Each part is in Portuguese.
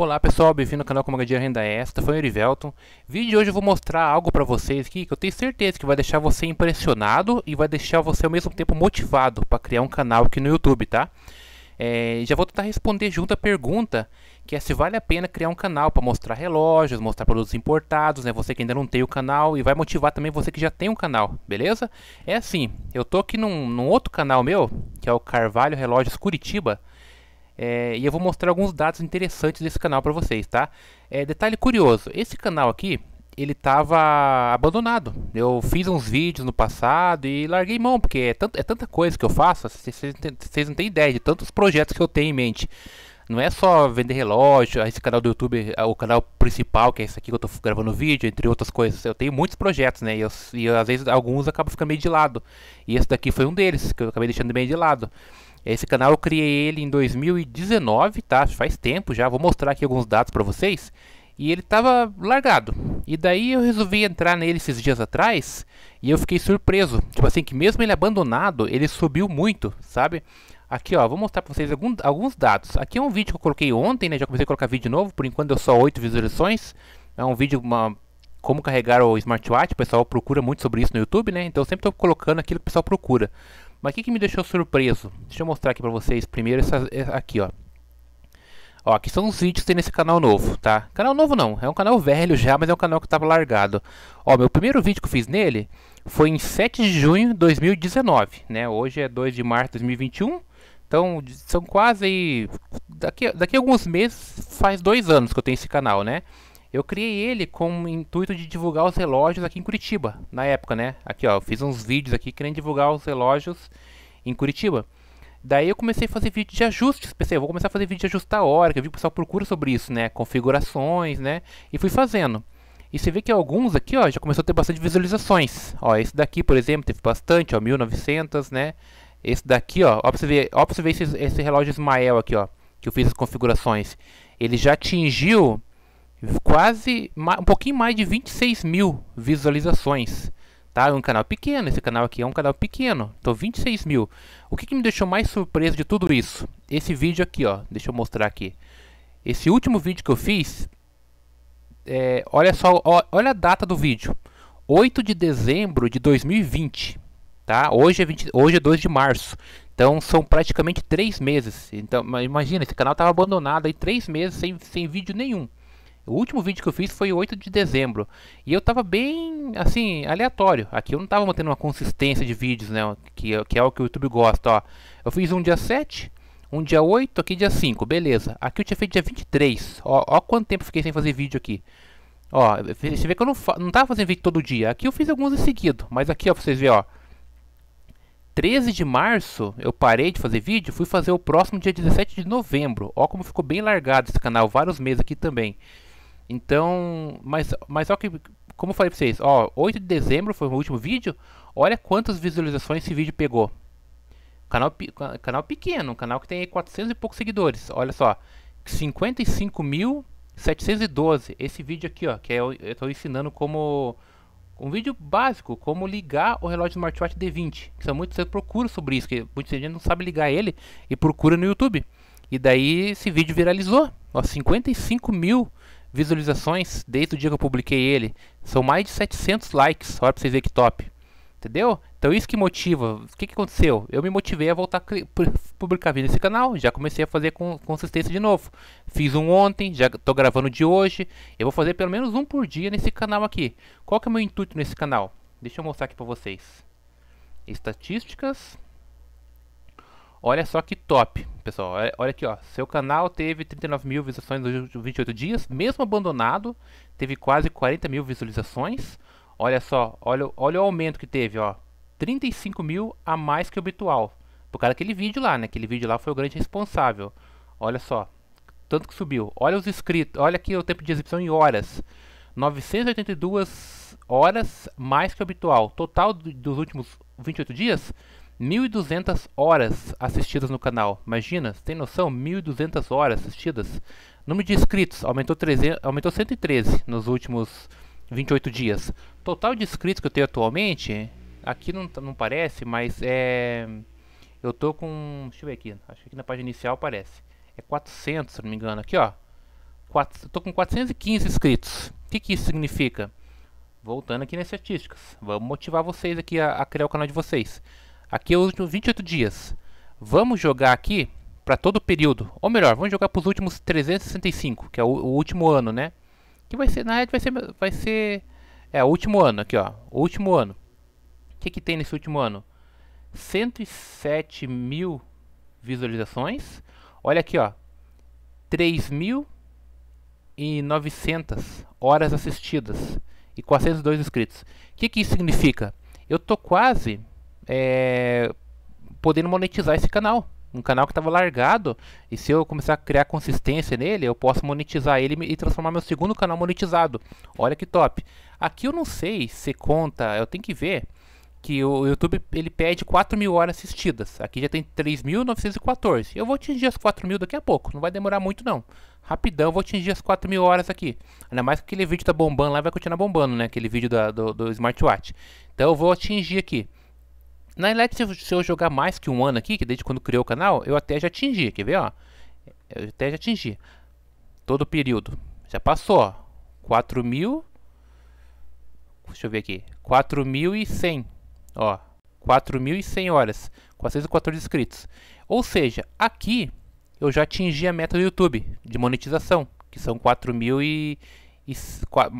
Olá pessoal, bem-vindo ao canal Como Ganhar Renda Extra, foi o Erivelton. Vídeo de hoje eu vou mostrar algo para vocês aqui que eu tenho certeza que vai deixar você impressionado e vai deixar você ao mesmo tempo motivado para criar um canal aqui no YouTube, tá? É, já vou tentar responder junto a pergunta que é se vale a pena criar um canal para mostrar relógios, mostrar produtos importados, né? Você que ainda não tem o canal e vai motivar também você que já tem um canal, beleza? É assim, eu tô aqui num, num outro canal meu, que é o Carvalho Relógios Curitiba, é, e eu vou mostrar alguns dados interessantes desse canal para vocês, tá? É, detalhe curioso, esse canal aqui, ele estava abandonado. Eu fiz uns vídeos no passado e larguei mão, porque é, tanto, é tanta coisa que eu faço, vocês não têm ideia de tantos projetos que eu tenho em mente. Não é só vender relógio, esse canal do YouTube, é o canal principal, que é esse aqui que eu tô gravando vídeo, entre outras coisas. Eu tenho muitos projetos, né? E, eu, e às vezes alguns acabam ficando meio de lado. E esse daqui foi um deles, que eu acabei deixando meio de lado. Esse canal eu criei ele em 2019, tá? Faz tempo já. Vou mostrar aqui alguns dados para vocês. E ele tava largado. E daí eu resolvi entrar nele esses dias atrás e eu fiquei surpreso. Tipo assim, que mesmo ele abandonado, ele subiu muito, sabe? Aqui, ó, vou mostrar para vocês algum, alguns dados. Aqui é um vídeo que eu coloquei ontem, né? Já comecei a colocar vídeo novo, por enquanto eu só 8 visualizações. É um vídeo, uma, como carregar o smartwatch, o pessoal procura muito sobre isso no YouTube, né? Então eu sempre estou colocando aquilo que o pessoal procura. Mas o que, que me deixou surpreso? Deixa eu mostrar aqui para vocês primeiro, essa, é, aqui, ó. Ó, aqui são os vídeos que tem nesse canal novo, tá? Canal novo não, é um canal velho já, mas é um canal que estava largado. Ó, meu primeiro vídeo que eu fiz nele foi em 7 de junho de 2019, né? Hoje é 2 de março de 2021. Então, são quase. Daqui, daqui a alguns meses, faz dois anos que eu tenho esse canal, né? Eu criei ele com o intuito de divulgar os relógios aqui em Curitiba, na época, né? Aqui, ó, fiz uns vídeos aqui querendo divulgar os relógios em Curitiba. Daí eu comecei a fazer vídeo de ajustes, pensei, vou começar a fazer vídeo de ajustar a hora, que eu vi que o pessoal procura sobre isso, né? Configurações, né? E fui fazendo. E você vê que alguns aqui, ó, já começou a ter bastante visualizações. Ó, esse daqui, por exemplo, teve bastante, ó, 1900, né? Esse daqui, ó, ó pra você ver, ó pra você ver esse, esse relógio Ismael aqui, ó, que eu fiz as configurações. Ele já atingiu quase, um pouquinho mais de 26 mil visualizações. Tá? É um canal pequeno, esse canal aqui é um canal pequeno. Então 26 mil. O que, que me deixou mais surpreso de tudo isso? Esse vídeo aqui, ó, deixa eu mostrar aqui. Esse último vídeo que eu fiz, é, olha só, ó, olha a data do vídeo. 8 de dezembro de 2020. Tá? Hoje, é 20, hoje é 2 de março. Então são praticamente três meses. Então imagina, esse canal estava abandonado aí três meses sem, sem vídeo nenhum. O último vídeo que eu fiz foi 8 de dezembro. E eu estava bem, assim, aleatório. Aqui eu não estava mantendo uma consistência de vídeos, né? Que, é, que é o que o YouTube gosta, ó. Eu fiz um dia 7, um dia 8, aqui dia 5, beleza. Aqui eu tinha feito dia 23. Ó, ó quanto tempo fiquei sem fazer vídeo aqui. Ó, você vê que eu não, não tava fazendo vídeo todo dia. Aqui eu fiz alguns em seguido. Mas aqui, ó, pra vocês verem, ó. 13 de março eu parei de fazer vídeo, fui fazer o próximo dia 17 de novembro. Ó como ficou bem largado esse canal, vários meses aqui também. Então, mas, mas ó que, como eu falei pra vocês, ó, 8 de dezembro foi o último vídeo, olha quantas visualizações esse vídeo pegou. Canal, canal pequeno, um canal que tem 400 e poucos seguidores, olha só, 55.712, esse vídeo aqui, ó, que é eu, eu tô ensinando como um vídeo básico, como ligar o relógio smartwatch D20. Que são muitos que procuram sobre isso, que muita gente não sabe ligar ele e procura no YouTube. E daí esse vídeo viralizou. Ó, 55 mil visualizações desde o dia que eu publiquei ele. São mais de 700 likes, olha pra vocês verem que top. Entendeu? Então isso que motiva. O que, que aconteceu? Eu me motivei a voltar a publicar vídeo nesse canal. Já comecei a fazer com consistência de novo. Fiz um ontem, já estou gravando de hoje. Eu vou fazer pelo menos um por dia nesse canal aqui. Qual que é o meu intuito nesse canal? Deixa eu mostrar aqui para vocês. Estatísticas. Olha só que top, pessoal. Olha aqui, ó. Seu canal teve 39 mil visualizações nos 28 dias. Mesmo abandonado, teve quase 40 mil visualizações. Olha só, olha, olha o aumento que teve, ó. 35 mil a mais que o habitual. Por causa daquele vídeo lá, né? Aquele vídeo lá foi o grande responsável. Olha só, tanto que subiu. Olha os inscritos, olha aqui o tempo de exibição em horas. 982 horas mais que o habitual. Total dos últimos 28 dias, 1.200 horas assistidas no canal. Imagina, tem noção? 1.200 horas assistidas. Número de inscritos aumentou, aumentou 113 nos últimos 28 dias. Total de inscritos que eu tenho atualmente, aqui não, tá, não parece, mas é. Eu tô com. Deixa eu ver aqui. Acho que aqui na página inicial aparece. É 400, se não me engano. Aqui, ó. quatro tô com 415 inscritos. O que, que isso significa? Voltando aqui nas estatísticas. Vamos motivar vocês aqui a, a criar o canal de vocês. Aqui eu uso 28 dias. Vamos jogar aqui para todo o período. Ou melhor, vamos jogar para os últimos 365, que é o, o último ano, né? Que vai ser, na verdade, vai ser, vai ser... É, o último ano aqui, ó. O último ano. O que, que tem nesse último ano? 107 mil visualizações. Olha aqui, ó. 3.900 horas assistidas e 402 inscritos. O que, que isso significa? Eu tô quase é, podendo monetizar esse canal um canal que estava largado e se eu começar a criar consistência nele, eu posso monetizar ele e transformar meu segundo canal monetizado. Olha que top. Aqui eu não sei se conta, eu tenho que ver que o YouTube ele pede 4 mil horas assistidas. Aqui já tem 3.914. Eu vou atingir as 4 mil daqui a pouco, não vai demorar muito não. Rapidão, vou atingir as 4 mil horas aqui. Ainda mais que aquele vídeo tá bombando lá, vai continuar bombando, né? Aquele vídeo da, do, do smartwatch. Então eu vou atingir aqui. Na Elite, se eu jogar mais que um ano aqui, que desde quando criou o canal, eu até já atingi, quer ver, ó? Eu até já atingi. Todo o período. Já passou, ó. 4 mil... Deixa eu ver aqui. 4.100, ó. 4.100 horas. 414 inscritos. Ou seja, aqui eu já atingi a meta do YouTube de monetização, que são 4.000 e e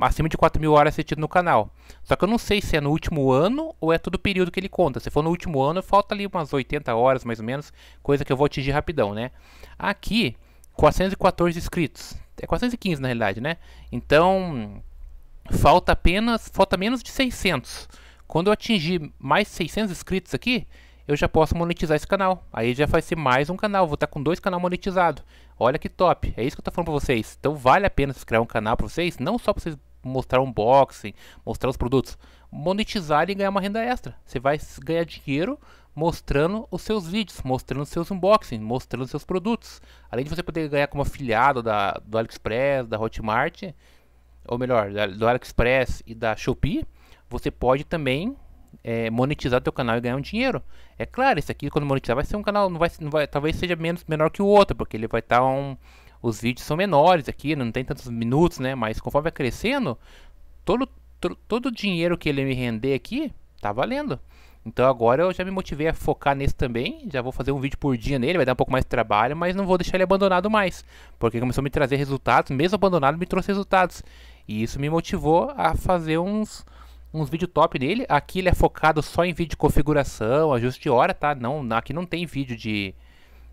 acima de 4 mil horas assistidas no canal. Só que eu não sei se é no último ano ou é todo o período que ele conta. Se for no último ano, falta ali umas 80 horas mais ou menos, coisa que eu vou atingir rapidão, né? Aqui, 414 inscritos. É 415 na realidade, né? Então, falta apenas, falta menos de 600. Quando eu atingir mais 600 inscritos aqui, eu já posso monetizar esse canal. Aí já vai ser mais um canal, vou estar tá com dois canais monetizados. Olha que top, é isso que eu estou falando para vocês. Então vale a pena criar um canal para vocês, não só para vocês mostrar unboxing, mostrar os produtos, monetizar e ganhar uma renda extra. Você vai ganhar dinheiro mostrando os seus vídeos, mostrando os seus unboxing, mostrando os seus produtos. Além de você poder ganhar como afiliado da, do AliExpress, da Hotmart, ou melhor, do AliExpress e da Shopee, você pode também é, monetizar teu canal e ganhar um dinheiro. É claro, esse aqui quando monetizar vai ser um canal, não vai, não vai talvez seja menos menor que o outro, porque ele vai estar tá um, os vídeos são menores aqui, não tem tantos minutos, né? Mas conforme vai crescendo, todo todo o dinheiro que ele me render aqui tá valendo. Então agora eu já me motivei a focar nesse também, já vou fazer um vídeo por dia nele, vai dar um pouco mais de trabalho, mas não vou deixar ele abandonado mais, porque começou a me trazer resultados, mesmo abandonado me trouxe resultados. E isso me motivou a fazer uns uns vídeos top nele. Aqui ele é focado só em vídeo de configuração, ajuste de hora, tá? Não, aqui não tem vídeo de...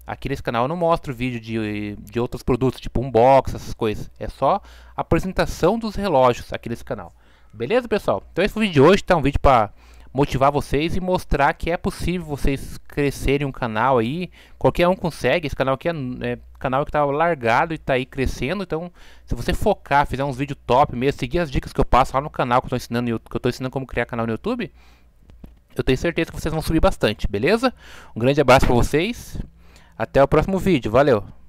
Aqui nesse canal eu não mostro vídeo de, de outros produtos, tipo unbox, essas coisas. É só apresentação dos relógios aqui nesse canal. Beleza, pessoal? Então esse foi o vídeo de hoje, tá? Um vídeo para motivar vocês e mostrar que é possível vocês crescerem um canal aí. Qualquer um consegue. Esse canal aqui é, é canal que está tá largado e está aí crescendo. Então, se você focar, fizer uns vídeos top mesmo, seguir as dicas que eu passo lá no canal que eu estou ensinando, que eu tô ensinando como criar canal no YouTube, eu tenho certeza que vocês vão subir bastante, beleza? Um grande abraço para vocês. Até o próximo vídeo. Valeu!